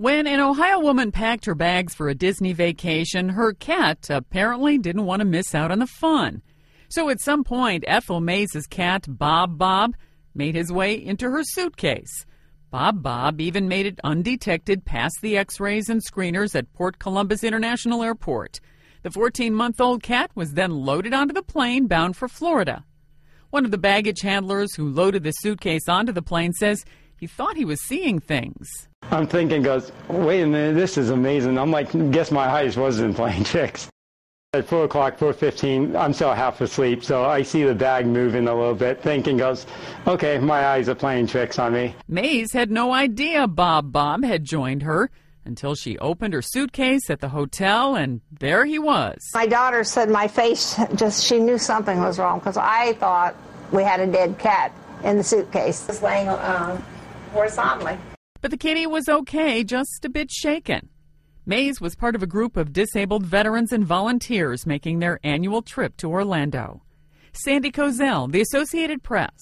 When an Ohio woman packed her bags for a Disney vacation, her cat apparently didn't want to miss out on the fun. So at some point, Ethel Mays' cat, Bob Bob, made his way into her suitcase. Bob Bob even made it undetected past the x rays and screeners at Port Columbus International Airport. The 14 month old cat was then loaded onto the plane bound for Florida. One of the baggage handlers who loaded the suitcase onto the plane says he thought he was seeing things. I'm thinking, goes, wait a minute, this is amazing. I'm like, guess my highest was not playing tricks. At 4 o'clock, 4.15, I'm still half asleep, so I see the bag moving a little bit, thinking goes, okay, my eyes are playing tricks on me. Mays had no idea Bob Bob had joined her until she opened her suitcase at the hotel, and there he was. My daughter said my face just, she knew something was wrong because I thought we had a dead cat in the suitcase. Just laying uh, horizontally. But the kitty was okay, just a bit shaken. Mays was part of a group of disabled veterans and volunteers making their annual trip to Orlando. Sandy Kozel, The Associated Press.